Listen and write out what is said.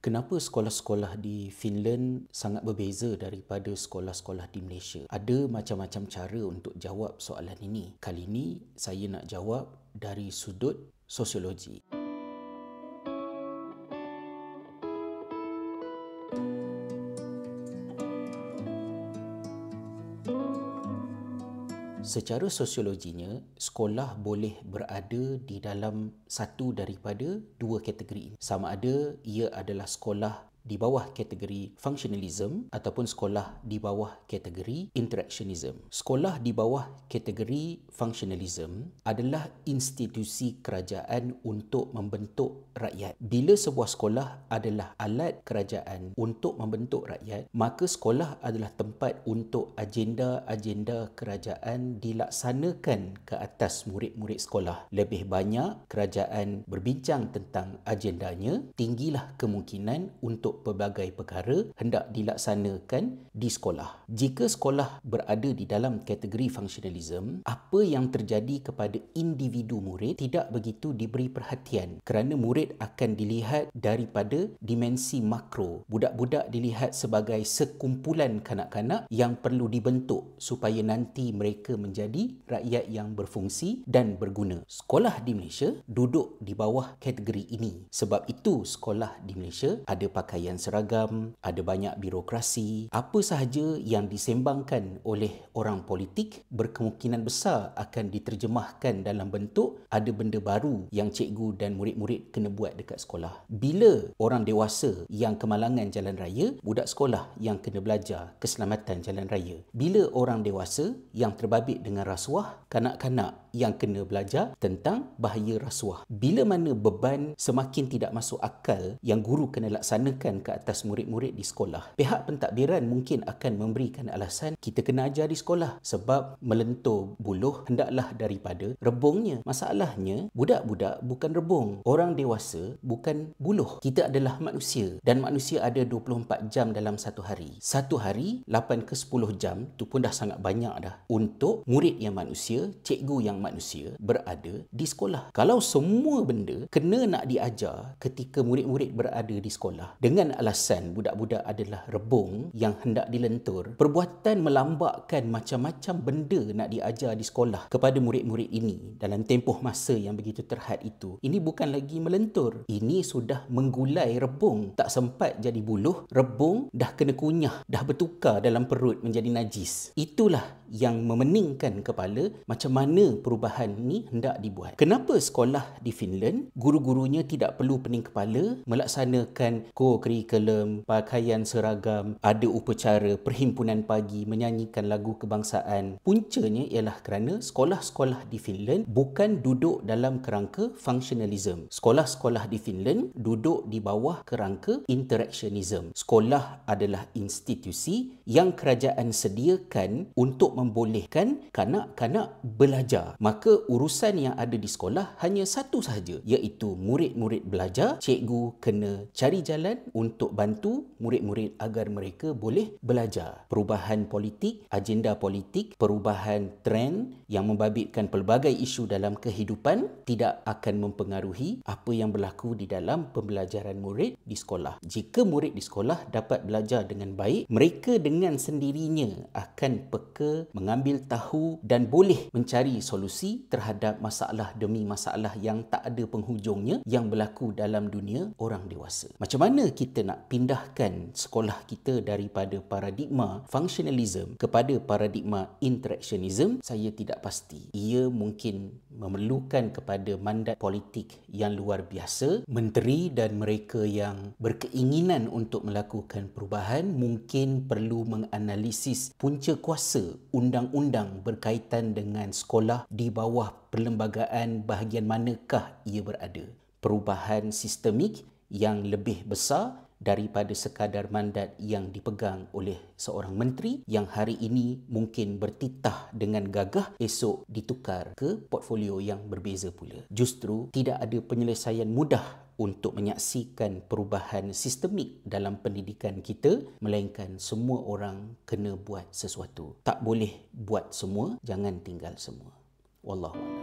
Kenapa sekolah-sekolah di Finland sangat berbeza daripada sekolah-sekolah di Malaysia? Ada macam-macam cara untuk jawab soalan ini. Kali ini saya nak jawab dari sudut sosiologi. Sosiologi. secara sosiologinya sekolah boleh berada di dalam satu daripada dua kategori ini sama ada ia adalah sekolah di bawah kategori functionalism ataupun sekolah di bawah kategori interactionism. Sekolah di bawah kategori functionalism adalah institusi kerajaan untuk membentuk rakyat. Bila sebuah sekolah adalah alat kerajaan untuk membentuk rakyat, maka sekolah adalah tempat untuk agenda-agenda kerajaan dilaksanakan ke atas murid-murid sekolah. Lebih banyak kerajaan berbincang tentang agendanya, tinggilah kemungkinan untuk pelbagai perkara hendak dilaksanakan di sekolah. Jika sekolah berada di dalam kategori functionalism, apa yang terjadi kepada individu murid tidak begitu diberi perhatian kerana murid akan dilihat daripada dimensi makro. Budak-budak dilihat sebagai sekumpulan kanak-kanak yang perlu dibentuk supaya nanti mereka menjadi rakyat yang berfungsi dan berguna. Sekolah di Malaysia duduk di bawah kategori ini. Sebab itu sekolah di Malaysia ada pakai pakaian seragam, ada banyak birokrasi. Apa sahaja yang disembangkan oleh orang politik berkemungkinan besar akan diterjemahkan dalam bentuk ada benda baru yang cikgu dan murid-murid kena buat dekat sekolah. Bila orang dewasa yang kemalangan jalan raya, budak sekolah yang kena belajar keselamatan jalan raya. Bila orang dewasa yang terbabit dengan rasuah, kanak-kanak yang kena belajar tentang bahaya rasuah. Bila mana beban semakin tidak masuk akal yang guru kena laksanakan ke atas murid-murid di sekolah. Pihak pentadbiran mungkin akan memberikan alasan kita kena ajar di sekolah sebab melentur buluh hendaklah daripada rebungnya. Masalahnya, budak-budak bukan rebung. Orang dewasa bukan buluh. Kita adalah manusia dan manusia ada 24 jam dalam satu hari. Satu hari, 8 ke 10 jam tu pun dah sangat banyak dah. Untuk murid yang manusia, cikgu yang manusia berada di sekolah. Kalau semua benda kena nak diajar ketika murid-murid berada di sekolah dengan alasan budak-budak adalah rebung yang hendak dilentur, perbuatan melambakkan macam-macam benda nak diajar di sekolah kepada murid-murid ini dalam tempoh masa yang begitu terhad itu, ini bukan lagi melentur. Ini sudah menggulai rebung. Tak sempat jadi buluh, rebung dah kena kunyah, dah bertukar dalam perut menjadi najis. Itulah yang memeningkan kepala macam mana perubahan ni hendak dibuat. Kenapa sekolah di Finland, guru-gurunya tidak perlu pening kepala melaksanakan co-curriculum, pakaian seragam, ada upacara, perhimpunan pagi, menyanyikan lagu kebangsaan. Puncanya ialah kerana sekolah-sekolah di Finland bukan duduk dalam kerangka functionalism. Sekolah-sekolah di Finland duduk di bawah kerangka interactionism. Sekolah adalah institusi yang kerajaan sediakan untuk membolehkan kanak-kanak belajar maka urusan yang ada di sekolah hanya satu sahaja iaitu murid-murid belajar cikgu kena cari jalan untuk bantu murid-murid agar mereka boleh belajar perubahan politik agenda politik perubahan trend yang membabitkan pelbagai isu dalam kehidupan tidak akan mempengaruhi apa yang berlaku di dalam pembelajaran murid di sekolah jika murid di sekolah dapat belajar dengan baik mereka dengan sendirinya akan peka mengambil tahu dan boleh mencari solusi solusi terhadap masalah demi masalah yang tak ada penghujungnya yang berlaku dalam dunia orang dewasa. Macam mana kita nak pindahkan sekolah kita daripada paradigma functionalism kepada paradigma interactionism? Saya tidak pasti. Ia mungkin memerlukan kepada mandat politik yang luar biasa. Menteri dan mereka yang berkeinginan untuk melakukan perubahan mungkin perlu menganalisis punca kuasa undang-undang berkaitan dengan sekolah di bawah perlembagaan bahagian manakah ia berada? Perubahan sistemik yang lebih besar daripada sekadar mandat yang dipegang oleh seorang menteri yang hari ini mungkin bertitah dengan gagah esok ditukar ke portfolio yang berbeza pula. Justru tidak ada penyelesaian mudah untuk menyaksikan perubahan sistemik dalam pendidikan kita melainkan semua orang kena buat sesuatu. Tak boleh buat semua, jangan tinggal semua. والله أعلم